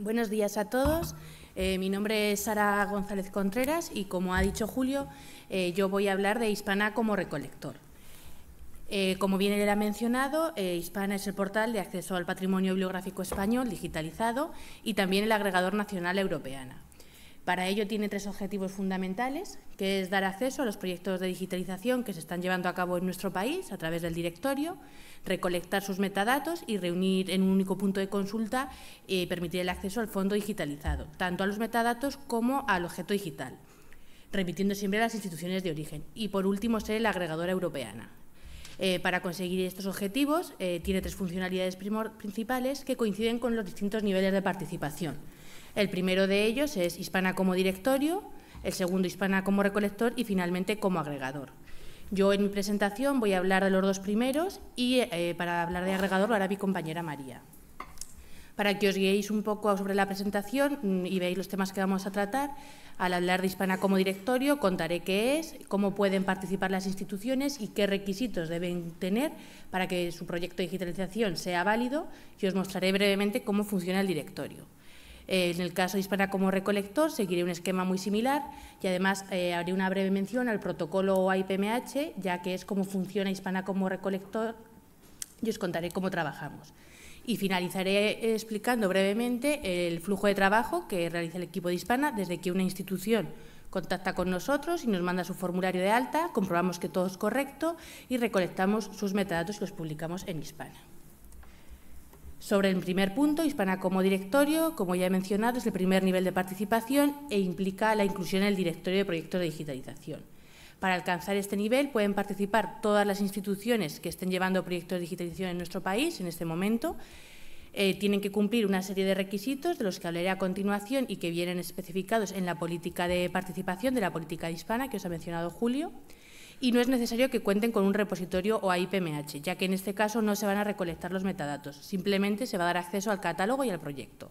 Buenos días a todos. Eh, mi nombre es Sara González Contreras y, como ha dicho Julio, eh, yo voy a hablar de Hispana como recolector. Eh, como bien era ha mencionado, Hispana es el portal de acceso al patrimonio bibliográfico español digitalizado y también el agregador nacional europeana. Para ello tiene tres objetivos fundamentales, que es dar acceso a los proyectos de digitalización que se están llevando a cabo en nuestro país a través del directorio, recolectar sus metadatos y reunir en un único punto de consulta y eh, permitir el acceso al fondo digitalizado, tanto a los metadatos como al objeto digital, repitiendo siempre a las instituciones de origen. Y por último, ser la agregadora europeana. Eh, para conseguir estos objetivos, eh, tiene tres funcionalidades principales que coinciden con los distintos niveles de participación el primero de ellos es Hispana como directorio, el segundo Hispana como recolector y finalmente como agregador. Yo en mi presentación voy a hablar de los dos primeros y eh, para hablar de agregador lo hará mi compañera María. Para que os guiéis un poco sobre la presentación y veáis los temas que vamos a tratar, al hablar de Hispana como directorio contaré qué es, cómo pueden participar las instituciones y qué requisitos deben tener para que su proyecto de digitalización sea válido y os mostraré brevemente cómo funciona el directorio. Eh, en el caso de Hispana como recolector seguiré un esquema muy similar y además eh, haré una breve mención al protocolo AIPMH, ya que es cómo funciona Hispana como recolector y os contaré cómo trabajamos. Y finalizaré eh, explicando brevemente el flujo de trabajo que realiza el equipo de Hispana desde que una institución contacta con nosotros y nos manda su formulario de alta, comprobamos que todo es correcto y recolectamos sus metadatos y los publicamos en Hispana. Sobre el primer punto, Hispana como directorio, como ya he mencionado, es el primer nivel de participación e implica la inclusión en el directorio de proyectos de digitalización. Para alcanzar este nivel pueden participar todas las instituciones que estén llevando proyectos de digitalización en nuestro país en este momento. Eh, tienen que cumplir una serie de requisitos de los que hablaré a continuación y que vienen especificados en la política de participación de la política hispana que os ha mencionado Julio y no es necesario que cuenten con un repositorio o IPMH, ya que en este caso no se van a recolectar los metadatos, simplemente se va a dar acceso al catálogo y al proyecto.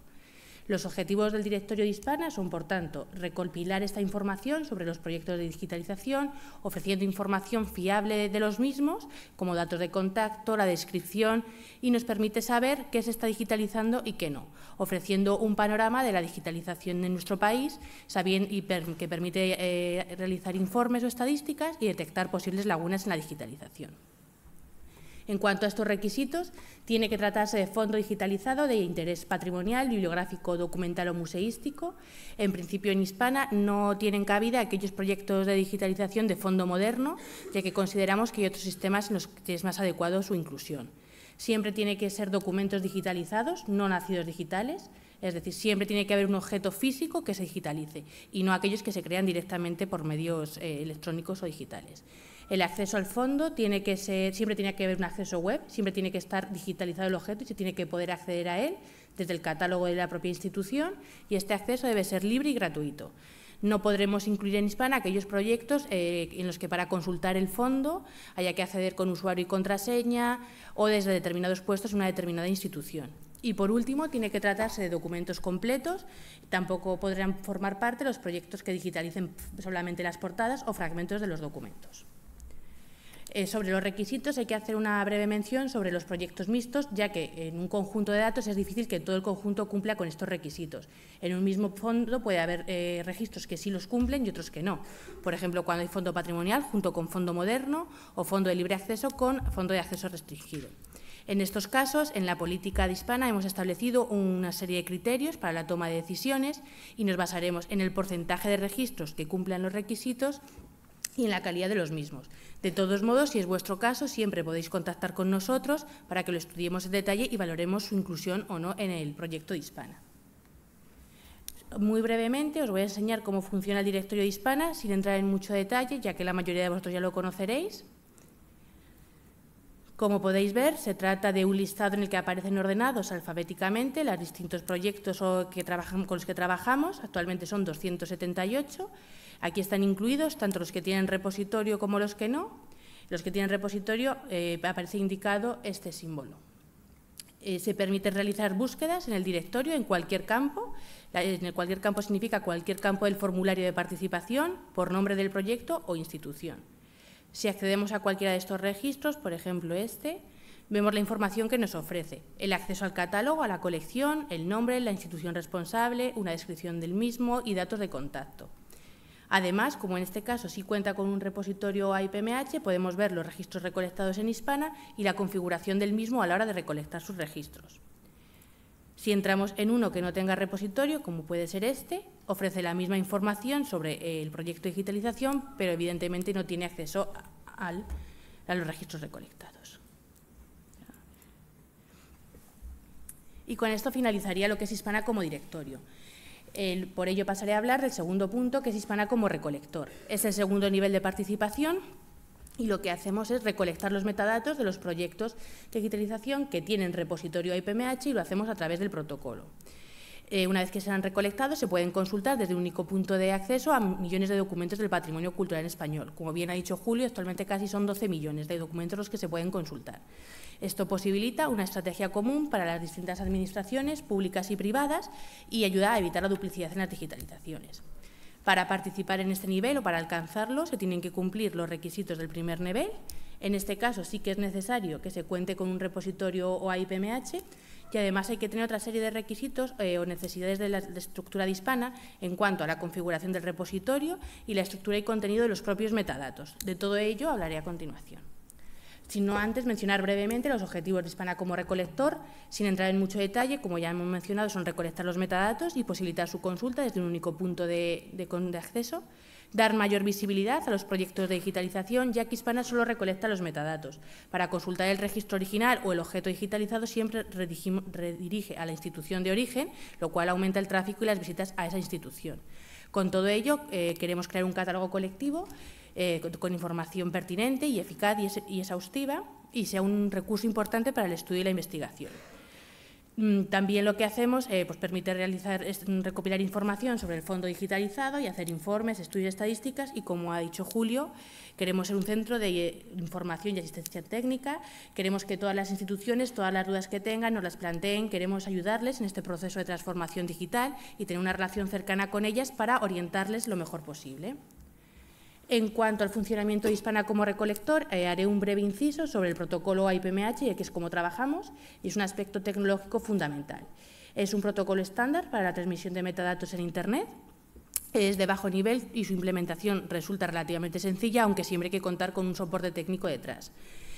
Los objetivos del directorio de Hispana son, por tanto, recopilar esta información sobre los proyectos de digitalización, ofreciendo información fiable de los mismos, como datos de contacto, la descripción, y nos permite saber qué se está digitalizando y qué no, ofreciendo un panorama de la digitalización de nuestro país, que permite eh, realizar informes o estadísticas y detectar posibles lagunas en la digitalización. En cuanto a estos requisitos, tiene que tratarse de fondo digitalizado de interés patrimonial, bibliográfico, documental o museístico. En principio, en Hispana no tienen cabida aquellos proyectos de digitalización de fondo moderno, ya que consideramos que hay otros sistemas en los que es más adecuado su inclusión. Siempre tiene que ser documentos digitalizados, no nacidos digitales, es decir, siempre tiene que haber un objeto físico que se digitalice y no aquellos que se crean directamente por medios eh, electrónicos o digitales. El acceso al fondo tiene que ser, siempre tiene que haber un acceso web, siempre tiene que estar digitalizado el objeto y se tiene que poder acceder a él desde el catálogo de la propia institución y este acceso debe ser libre y gratuito. No podremos incluir en Hispana aquellos proyectos eh, en los que para consultar el fondo haya que acceder con usuario y contraseña o desde determinados puestos en una determinada institución. Y por último, tiene que tratarse de documentos completos. Tampoco podrán formar parte los proyectos que digitalicen solamente las portadas o fragmentos de los documentos. Eh, sobre los requisitos hay que hacer una breve mención sobre los proyectos mixtos, ya que en un conjunto de datos es difícil que todo el conjunto cumpla con estos requisitos. En un mismo fondo puede haber eh, registros que sí los cumplen y otros que no. Por ejemplo, cuando hay fondo patrimonial junto con fondo moderno o fondo de libre acceso con fondo de acceso restringido. En estos casos, en la política de hispana hemos establecido una serie de criterios para la toma de decisiones y nos basaremos en el porcentaje de registros que cumplan los requisitos y en la calidad de los mismos. De todos modos, si es vuestro caso, siempre podéis contactar con nosotros para que lo estudiemos en detalle y valoremos su inclusión o no en el proyecto de Hispana. Muy brevemente os voy a enseñar cómo funciona el directorio de Hispana, sin entrar en mucho detalle, ya que la mayoría de vosotros ya lo conoceréis. Como podéis ver, se trata de un listado en el que aparecen ordenados alfabéticamente los distintos proyectos con los que trabajamos. Actualmente son 278 Aquí están incluidos tanto los que tienen repositorio como los que no. Los que tienen repositorio eh, aparece indicado este símbolo. Eh, se permite realizar búsquedas en el directorio, en cualquier campo. En cualquier campo significa cualquier campo del formulario de participación, por nombre del proyecto o institución. Si accedemos a cualquiera de estos registros, por ejemplo este, vemos la información que nos ofrece, el acceso al catálogo, a la colección, el nombre, la institución responsable, una descripción del mismo y datos de contacto. Además, como en este caso sí cuenta con un repositorio IPMH, podemos ver los registros recolectados en Hispana y la configuración del mismo a la hora de recolectar sus registros. Si entramos en uno que no tenga repositorio, como puede ser este, ofrece la misma información sobre eh, el proyecto de digitalización, pero evidentemente no tiene acceso a los registros recolectados. Y con esto finalizaría lo que es Hispana como directorio por ello pasaré a hablar del segundo punto, que es Hispana como recolector. Es el segundo nivel de participación y lo que hacemos es recolectar los metadatos de los proyectos de digitalización que tienen repositorio IPMH y lo hacemos a través del protocolo. Eh, una vez que se han recolectado, se pueden consultar desde un único punto de acceso a millones de documentos del patrimonio cultural en español. Como bien ha dicho Julio, actualmente casi son 12 millones de documentos los que se pueden consultar. Esto posibilita una estrategia común para las distintas administraciones públicas y privadas y ayuda a evitar la duplicidad en las digitalizaciones. Para participar en este nivel o para alcanzarlo se tienen que cumplir los requisitos del primer nivel. En este caso sí que es necesario que se cuente con un repositorio o IPMH y además hay que tener otra serie de requisitos eh, o necesidades de la estructura de hispana en cuanto a la configuración del repositorio y la estructura y contenido de los propios metadatos. De todo ello hablaré a continuación sino antes mencionar brevemente los objetivos de Hispana como recolector, sin entrar en mucho detalle, como ya hemos mencionado, son recolectar los metadatos y posibilitar su consulta desde un único punto de, acceso, dar mayor visibilidad a los proyectos de digitalización, ya que Hispana solo recolecta los metadatos. Para consultar el registro original o el objeto digitalizado siempre redirige a la institución de origen, lo cual aumenta el tráfico y las visitas a esa institución. Con todo ello, eh, queremos crear un catálogo colectivo eh, con, información pertinente y eficaz y, exhaustiva y sea un recurso importante para el estudio y la investigación. Mm, también lo que hacemos eh, pues permite es, recopilar información sobre el fondo digitalizado y hacer informes, estudios estadísticas y, como ha dicho Julio, queremos ser un centro de eh, información y asistencia técnica, queremos que todas las instituciones, todas las dudas que tengan, nos las planteen, queremos ayudarles en este proceso de transformación digital y tener una relación cercana con ellas para orientarles lo mejor posible. En cuanto al funcionamiento de Hispana como recolector, eh, haré un breve inciso sobre el protocolo IPMH, que es como trabajamos y es un aspecto tecnológico fundamental. Es un protocolo estándar para la transmisión de metadatos en Internet, es de bajo nivel y su implementación resulta relativamente sencilla, aunque siempre hay que contar con un soporte técnico detrás.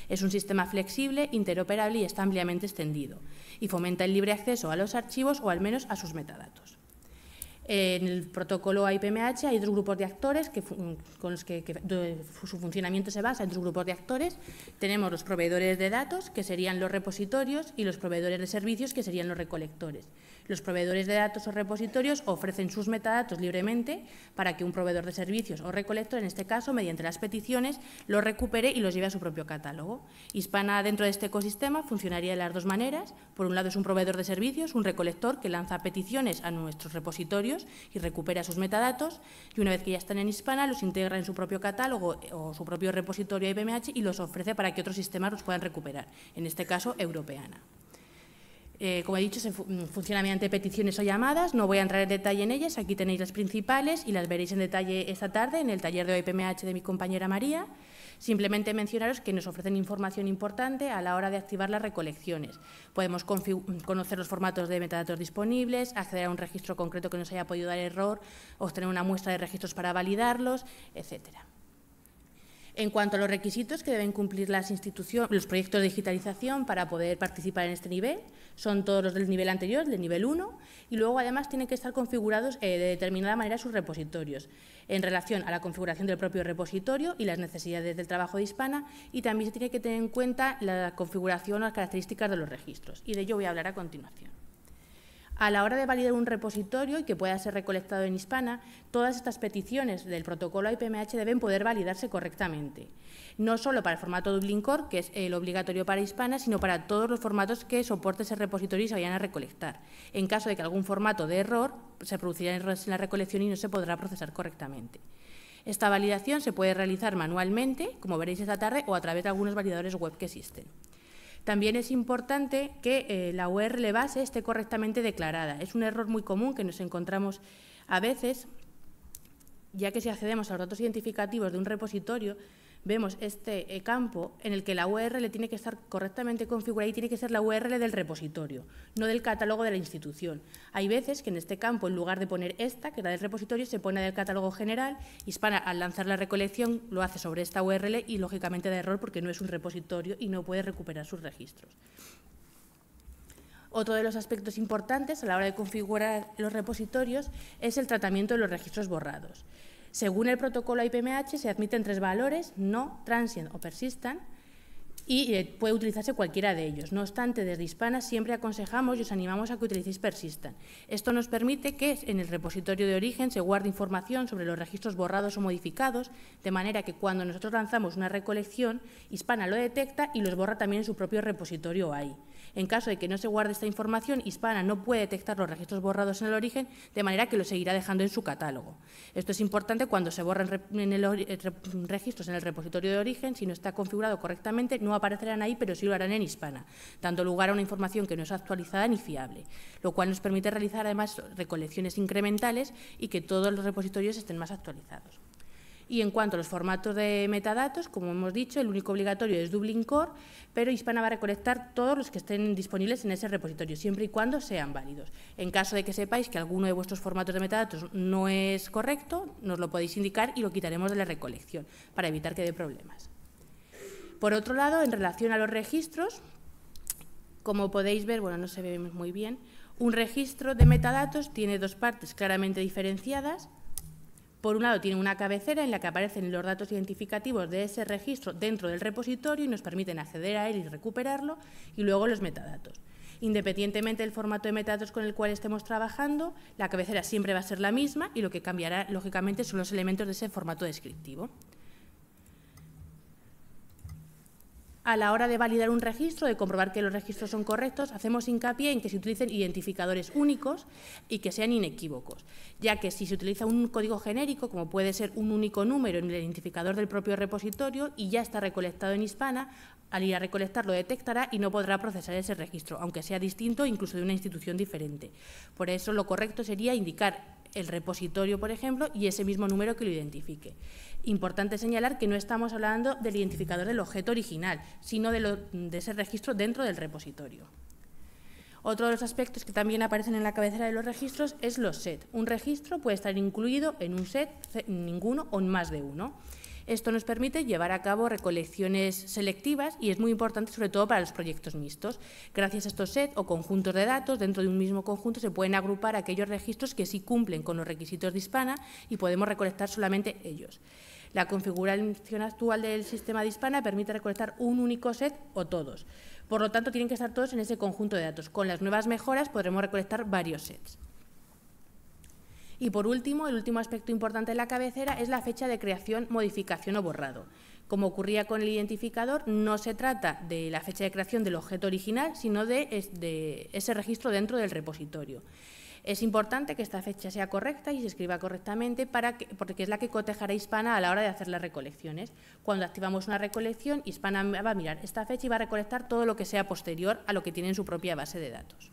Es un sistema flexible, interoperable y está ampliamente extendido, y fomenta el libre acceso a los archivos o al menos a sus metadatos en el protocolo IPMH hay dos grupos de actores que, con los que, su funcionamiento se basa en dos grupos de actores. Tenemos los proveedores de datos, que serían los repositorios, y los proveedores de servicios, que serían los recolectores. Los proveedores de datos o repositorios ofrecen sus metadatos libremente para que un proveedor de servicios o recolector, en este caso, mediante las peticiones, los recupere y los lleve a su propio catálogo. Hispana, dentro de este ecosistema, funcionaría de las dos maneras. Por un lado, es un proveedor de servicios, un recolector que lanza peticiones a nuestros repositorios y recupera sus metadatos y una vez que ya están en Hispana los integra en su propio catálogo eh, o su propio repositorio IPMH y los ofrece para que otros sistemas los puedan recuperar, en este caso Europeana. Eh, como he dicho, se mm, funciona mediante peticiones o llamadas. No voy a entrar en detalle en ellas. Aquí tenéis las principales y las veréis en detalle esta tarde en el taller de IPMH de mi compañera María. Simplemente mencionaros que nos ofrecen información importante a la hora de activar las recolecciones. Podemos conocer los formatos de metadatos disponibles, acceder a un registro concreto que nos haya podido dar error, obtener una muestra de registros para validarlos, etcétera. En cuanto a los requisitos que deben cumplir las instituciones, los proyectos de digitalización para poder participar en este nivel, son todos los del nivel anterior, del nivel 1, y luego además tienen que estar configurados eh, de determinada manera sus repositorios, en relación a la configuración del propio repositorio y las necesidades del trabajo de Hispana, y también se tiene que tener en cuenta la configuración o las características de los registros, y de ello voy a hablar a continuación a la hora de validar un repositorio y que pueda ser recolectado en Hispana, todas estas peticiones del protocolo IPMH deben poder validarse correctamente. No solo para el formato Dublin Core, que es el obligatorio para Hispana, sino para todos los formatos que soporte ese repositorio y se vayan a recolectar. En caso de que algún formato de error, se producirán errores en la recolección y no se podrá procesar correctamente. Esta validación se puede realizar manualmente, como veréis esta tarde, o a través de algunos validadores web que existen. También es importante que eh, la URL e base esté correctamente declarada. Es un error muy común que nos encontramos a veces, ya que si accedemos a los datos identificativos de un repositorio, vemos este eh, campo en el que la URL tiene que estar correctamente configurada y tiene que ser la URL del repositorio, no del catálogo de la institución. Hay veces que en este campo, en lugar de poner esta, que era del repositorio, se pone del catálogo general y Hispana, al lanzar la recolección, lo hace sobre esta URL y, lógicamente, da error porque no es un repositorio y no puede recuperar sus registros. Otro de los aspectos importantes a la hora de configurar los repositorios es el tratamiento de los registros borrados. Según el protocolo IPMH, se admiten tres valores, no, transient o persistan, y eh, puede utilizarse cualquiera de ellos. No obstante, desde Hispana siempre aconsejamos y os animamos a que utilicéis Persistan. Esto nos permite que en el repositorio de origen se guarde información sobre los registros borrados o modificados, de manera que cuando nosotros lanzamos una recolección, Hispana lo detecta y los borra también en su propio repositorio ahí. En caso de que no se guarde esta información, Hispana no puede detectar los registros borrados en el origen, de manera que los seguirá dejando en su catálogo. Esto es importante cuando se borran registros en el repositorio de origen, si no está configurado correctamente, no aparecerán ahí, pero sí lo harán en Hispana, dando lugar a una información que no es actualizada ni fiable, lo cual nos permite realizar además recolecciones incrementales y que todos los repositorios estén más actualizados. Y en cuanto a los formatos de metadatos, como hemos dicho, el único obligatorio es Dublin Core, pero Hispana va a recolectar todos los que estén disponibles en ese repositorio, siempre y cuando sean válidos. En caso de que sepáis que alguno de vuestros formatos de metadatos no es correcto, nos lo podéis indicar y lo quitaremos de la recolección para evitar que dé problemas. Por otro lado, en relación a los registros, como podéis ver, bueno, no se ve muy bien, un registro de metadatos tiene dos partes claramente diferenciadas, por un lado, tiene una cabecera en la que aparecen los datos identificativos de ese registro dentro del repositorio y nos permiten acceder a él y recuperarlo, y luego los metadatos. Independientemente del formato de metadatos con el cual estemos trabajando, la cabecera siempre va a ser la misma y lo que cambiará, lógicamente, son los elementos de ese formato descriptivo. a la hora de validar un registro, de comprobar que los registros son correctos, hacemos hincapié en que se utilicen identificadores únicos y que sean inequívocos, ya que si se utiliza un código genérico, como puede ser un único número en el identificador del propio repositorio y ya está recolectado en Hispana, al ir a recolectarlo detectará y no podrá procesar ese registro, aunque sea distinto incluso de una institución diferente. Por eso lo correcto sería indicar el repositorio, por ejemplo, y ese mismo número que lo identifique. Importante señalar que no estamos hablando del identificador del objeto original, sino de, ese registro dentro del repositorio. Otro de los aspectos que también aparecen en la cabecera de los registros es los set. Un registro puede estar incluido en un set, ninguno o en más de uno. Esto nos permite llevar a cabo recolecciones selectivas y es muy importante sobre todo para los proyectos mixtos. Gracias a estos sets o conjuntos de datos, dentro de un mismo conjunto se pueden agrupar aquellos registros que sí cumplen con los requisitos de Hispana y podemos recolectar solamente ellos. La configuración actual del sistema de Hispana permite recolectar un único set o todos. Por lo tanto, tienen que estar todos en ese conjunto de datos. Con las nuevas mejoras podremos recolectar varios sets. Y por último, el último aspecto importante de la cabecera es la fecha de creación, modificación o borrado. Como ocurría con el identificador, no se trata de la fecha de creación del objeto original, sino de, ese registro dentro del repositorio. Es importante que esta fecha sea correcta y se escriba correctamente porque es la que cotejará Hispana a la hora de hacer las recolecciones. Cuando activamos una recolección, Hispana va a mirar esta fecha y va a recolectar todo lo que sea posterior a lo que tiene en su propia base de datos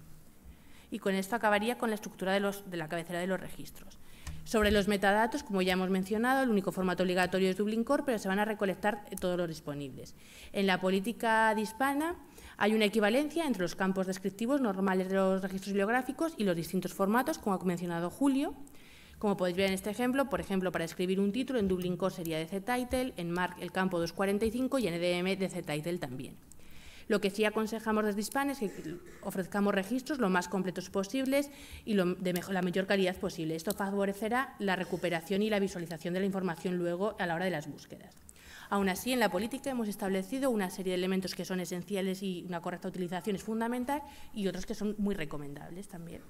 y con esto acabaría con la estructura de, la cabecera de los registros. Sobre los metadatos, como ya hemos mencionado, el único formato obligatorio es Dublin Core, pero se van a recolectar todos los disponibles. En la política de hispana hay una equivalencia entre los campos descriptivos normales de los registros bibliográficos y los distintos formatos, como ha mencionado Julio. Como podéis ver en este ejemplo, por ejemplo, para escribir un título en Dublin Core sería de title en MARC el campo 245 y en EDM de title también. Lo que sí aconsejamos desde Hispan es que ofrezcamos registros lo más completos posibles y de la mayor calidad posible. Esto favorecerá la recuperación y la visualización de la información luego a la hora de las búsquedas. Aún así, en la política hemos establecido una serie de elementos que son esenciales y una correcta utilización es fundamental y otros que son muy recomendables también.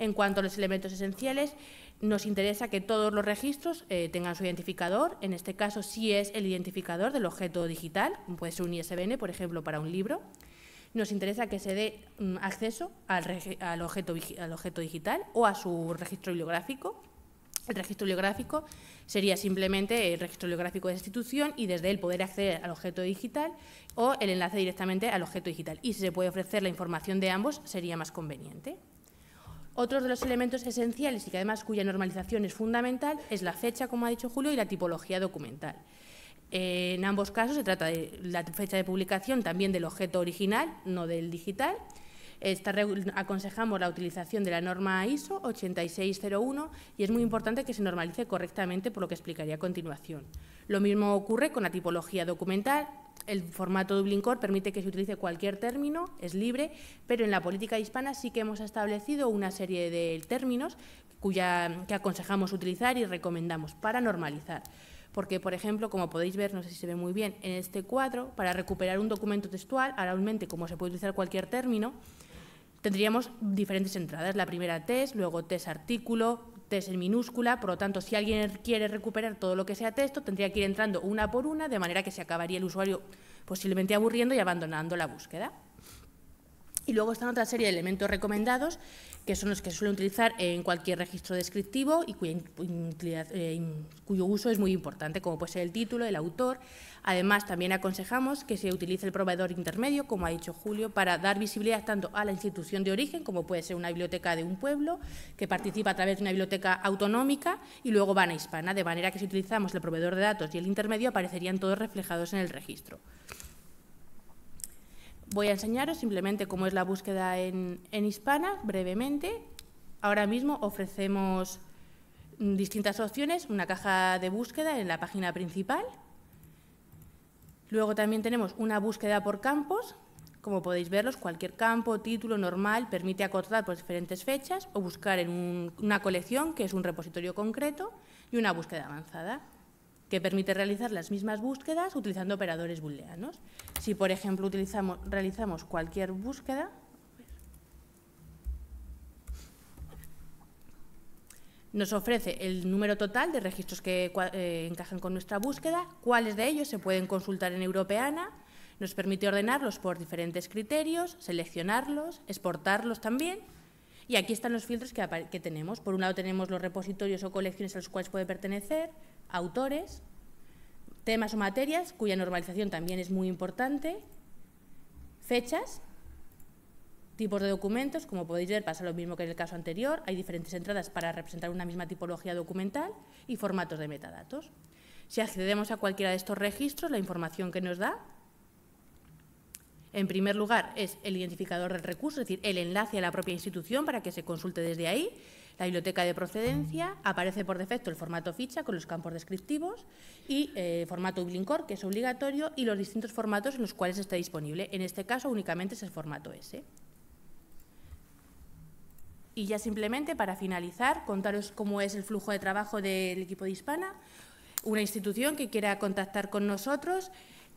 En cuanto a los elementos esenciales, nos interesa que todos los registros eh, tengan su identificador. En este caso, si es el identificador del objeto digital, puede ser un ISBN, por ejemplo, para un libro. Nos interesa que se dé mm, acceso al, objeto, al objeto digital o a su registro bibliográfico. El registro bibliográfico sería simplemente el registro bibliográfico de la institución y desde él poder acceder al objeto digital o el enlace directamente al objeto digital. Y si se puede ofrecer la información de ambos, sería más conveniente. Otro de los elementos esenciales y que además cuya normalización es fundamental es la fecha, como ha dicho Julio, y la tipología documental. Eh, en ambos casos se trata de la fecha de publicación también del objeto original, no del digital. aconsejamos la utilización de la norma ISO 8601 y es muy importante que se normalice correctamente, por lo que explicaré a continuación. Lo mismo ocurre con la tipología documental, el formato Dublin Core permite que se utilice cualquier término, es libre, pero en la política hispana sí que hemos establecido una serie de términos cuya, que aconsejamos utilizar y recomendamos para normalizar. Porque, por ejemplo, como podéis ver, no sé si se ve muy bien, en este cuadro, para recuperar un documento textual, realmente como se puede utilizar cualquier término, tendríamos diferentes entradas. La primera test, luego test artículo, test en minúscula, por lo tanto, si alguien quiere recuperar todo lo que sea texto, tendría que ir entrando una por una, de manera que se acabaría el usuario posiblemente aburriendo y abandonando la búsqueda. Y luego están otra serie de elementos recomendados, que son los que se suelen utilizar en cualquier registro descriptivo y eh, cuyo uso es muy importante, como puede ser el título, el autor. Además, también aconsejamos que se utilice el proveedor intermedio, como ha dicho Julio, para dar visibilidad tanto a la institución de origen, como puede ser una biblioteca de un pueblo, que participa a través de una biblioteca autonómica, y luego van a hispana, de manera que si utilizamos el proveedor de datos y el intermedio, aparecerían todos reflejados en el registro. Voy a enseñaros simplemente cómo es la búsqueda en, hispana, brevemente. Ahora mismo ofrecemos distintas opciones, una caja de búsqueda en la página principal. Luego también tenemos una búsqueda por campos, como podéis verlos, cualquier campo, título normal permite acortar por diferentes fechas o buscar en una colección, que es un repositorio concreto, y una búsqueda avanzada que permite realizar las mismas búsquedas utilizando operadores booleanos. Si, por ejemplo, realizamos cualquier búsqueda, nos ofrece el número total de registros que eh, encajan con nuestra búsqueda, cuáles de ellos se pueden consultar en Europeana, nos permite ordenarlos por diferentes criterios, seleccionarlos, exportarlos también. Y aquí están los filtros que, que tenemos. Por un lado tenemos los repositorios o colecciones a los cuales puede pertenecer, autores, temas o materias, cuya normalización también es muy importante, fechas, tipos de documentos, como podéis ver pasa lo mismo que en el caso anterior, hay diferentes entradas para representar una misma tipología documental y formatos de metadatos. Si accedemos a cualquiera de estos registros, la información que nos da, en primer lugar, es el identificador del recurso, es decir, el enlace a la propia institución para que se consulte desde ahí, la biblioteca de procedencia aparece por defecto el formato ficha con los campos descriptivos y el eh, formato Ublincor, que es obligatorio, y los distintos formatos en los cuales está disponible. En este caso, únicamente es el formato S. Y ya simplemente, para finalizar, contaros cómo es el flujo de trabajo del equipo de Hispana. Una institución que quiera contactar con nosotros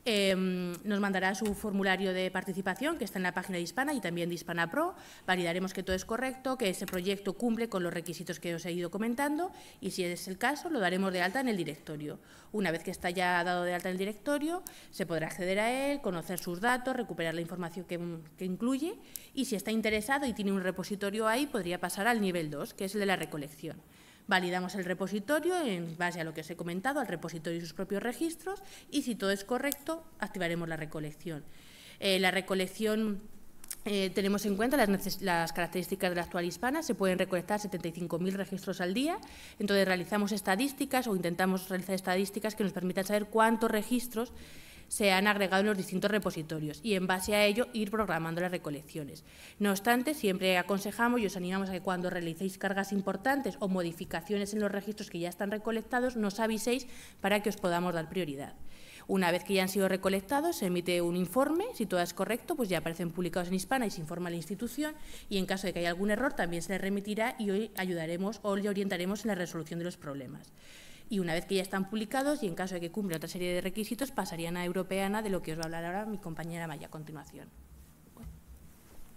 Em, nos mandará su formulario de participación, que está en la página de Hispana y también de Hispana Pro. Validaremos que todo es correcto, que ese proyecto cumple con los requisitos que os he ido comentando y, si es el caso, lo daremos de alta en el directorio. Una vez que está ya dado de alta en el directorio, se podrá acceder a él, conocer sus datos, recuperar la información que, que incluye y, si está interesado y tiene un repositorio ahí, podría pasar al nivel 2, que es el de la recolección. Validamos el repositorio en base a lo que os he comentado, al repositorio y sus propios registros, y si todo es correcto, activaremos la recolección. Eh, la recolección eh, tenemos en cuenta las, las, características de la actual hispana, se pueden recolectar 75.000 registros al día, entonces realizamos estadísticas o intentamos realizar estadísticas que nos permitan saber cuántos registros se han agregado en los distintos repositorios y en base a ello ir programando las recolecciones. No obstante, siempre aconsejamos y os animamos a que cuando realicéis cargas importantes o modificaciones en los registros que ya están recolectados, nos aviséis para que os podamos dar prioridad. Una vez que ya han sido recolectados, se emite un informe, si todo es correcto, pues ya aparecen publicados en Hispana y se informa a la institución y en caso de que haya algún error también se le remitirá y hoy ayudaremos o le orientaremos en la resolución de los problemas y una vez que ya están publicados y en caso de que cumpla otra serie de requisitos pasarían a Europeana, de lo que os va a hablar ahora mi compañera Maya a continuación.